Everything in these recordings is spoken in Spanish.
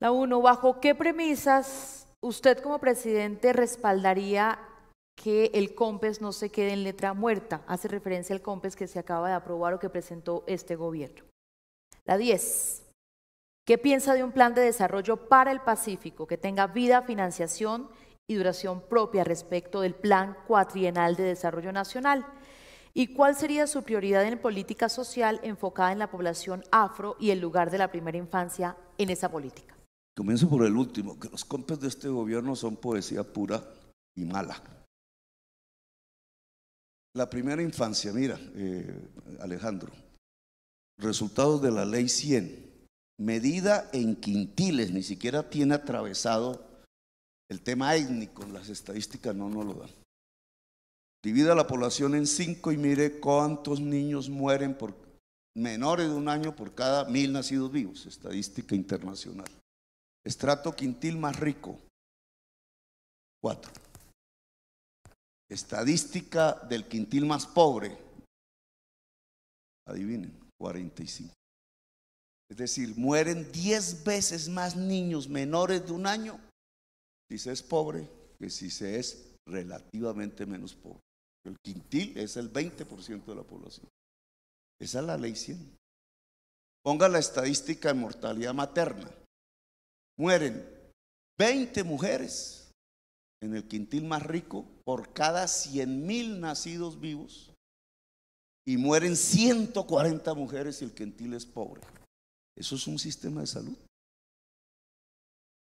La uno, ¿bajo qué premisas usted como presidente respaldaría que el COMPES no se quede en letra muerta? Hace referencia al COMPES que se acaba de aprobar o que presentó este gobierno. La 10. ¿Qué piensa de un plan de desarrollo para el Pacífico que tenga vida, financiación y duración propia respecto del Plan Cuatrienal de Desarrollo Nacional? ¿Y cuál sería su prioridad en política social enfocada en la población afro y el lugar de la primera infancia en esa política? Comienzo por el último, que los compes de este gobierno son poesía pura y mala. La primera infancia, mira, eh, Alejandro, resultados de la ley 100, medida en quintiles, ni siquiera tiene atravesado el tema étnico, las estadísticas no nos lo dan. Divida la población en cinco y mire cuántos niños mueren por menores de un año por cada mil nacidos vivos, estadística internacional. Estrato quintil más rico. Cuatro. Estadística del quintil más pobre. Adivinen, 45. Es decir, mueren 10 veces más niños menores de un año si se es pobre que si se es relativamente menos pobre. El quintil es el 20% de la población. Esa es la ley 100. Ponga la estadística de mortalidad materna mueren 20 mujeres en el quintil más rico por cada 100 mil nacidos vivos y mueren 140 mujeres y el quintil es pobre. Eso es un sistema de salud.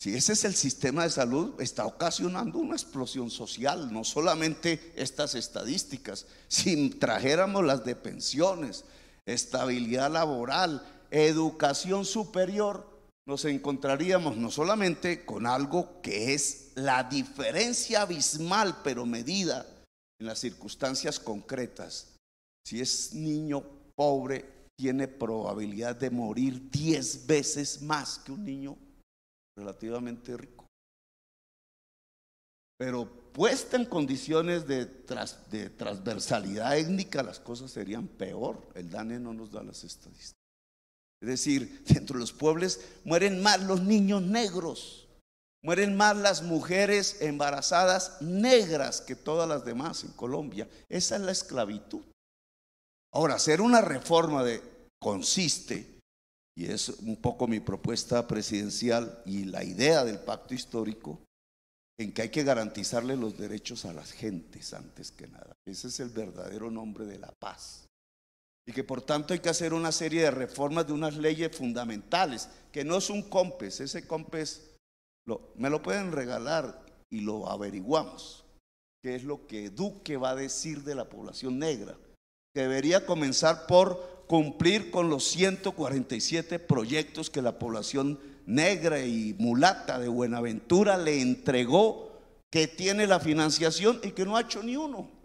Si ese es el sistema de salud, está ocasionando una explosión social, no solamente estas estadísticas. Si trajéramos las de pensiones, estabilidad laboral, educación superior, nos encontraríamos no solamente con algo que es la diferencia abismal, pero medida en las circunstancias concretas. Si es niño pobre, tiene probabilidad de morir 10 veces más que un niño relativamente rico. Pero puesta en condiciones de, de transversalidad étnica, las cosas serían peor. El DANE no nos da las estadísticas. Es decir, dentro de los pueblos mueren más los niños negros, mueren más las mujeres embarazadas negras que todas las demás en Colombia. Esa es la esclavitud. Ahora, hacer una reforma de, consiste, y es un poco mi propuesta presidencial y la idea del pacto histórico, en que hay que garantizarle los derechos a las gentes antes que nada. Ese es el verdadero nombre de la paz y que por tanto hay que hacer una serie de reformas de unas leyes fundamentales, que no es un COMPES, ese COMPES me lo pueden regalar y lo averiguamos, que es lo que Duque va a decir de la población negra, que debería comenzar por cumplir con los 147 proyectos que la población negra y mulata de Buenaventura le entregó, que tiene la financiación y que no ha hecho ni uno.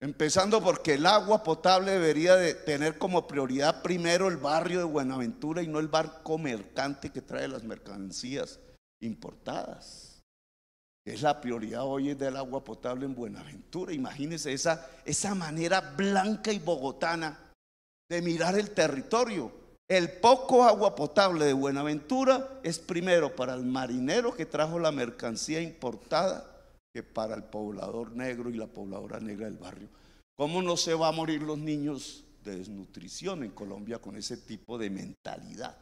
Empezando porque el agua potable debería de tener como prioridad primero el barrio de Buenaventura y no el barco mercante que trae las mercancías importadas. Es la prioridad hoy del agua potable en Buenaventura. Imagínense esa, esa manera blanca y bogotana de mirar el territorio. El poco agua potable de Buenaventura es primero para el marinero que trajo la mercancía importada que para el poblador negro y la pobladora negra del barrio. ¿Cómo no se va a morir los niños de desnutrición en Colombia con ese tipo de mentalidad?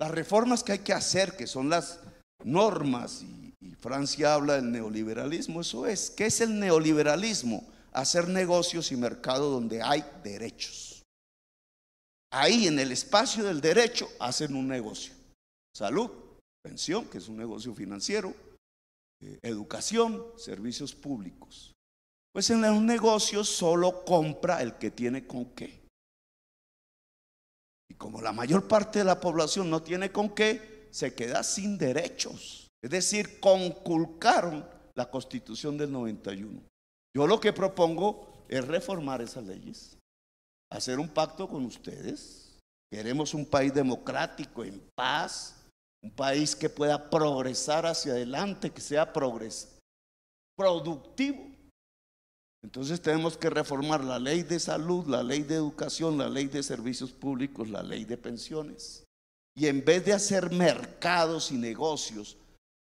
Las reformas que hay que hacer, que son las normas, y, y Francia habla del neoliberalismo, eso es. ¿Qué es el neoliberalismo? Hacer negocios y mercado donde hay derechos. Ahí en el espacio del derecho hacen un negocio. Salud, pensión, que es un negocio financiero, eh, educación, servicios públicos. Pues en los negocios solo compra el que tiene con qué. Y como la mayor parte de la población no tiene con qué, se queda sin derechos. Es decir, conculcaron la constitución del 91. Yo lo que propongo es reformar esas leyes, hacer un pacto con ustedes. Queremos un país democrático, en paz, un país que pueda progresar hacia adelante, que sea productivo. Entonces tenemos que reformar la ley de salud, la ley de educación, la ley de servicios públicos, la ley de pensiones. Y en vez de hacer mercados y negocios,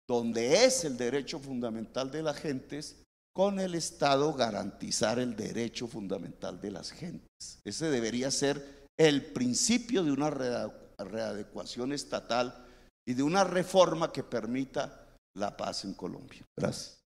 donde es el derecho fundamental de las gentes, con el Estado garantizar el derecho fundamental de las gentes. Ese debería ser el principio de una readecuación estatal y de una reforma que permita la paz en Colombia. Gracias.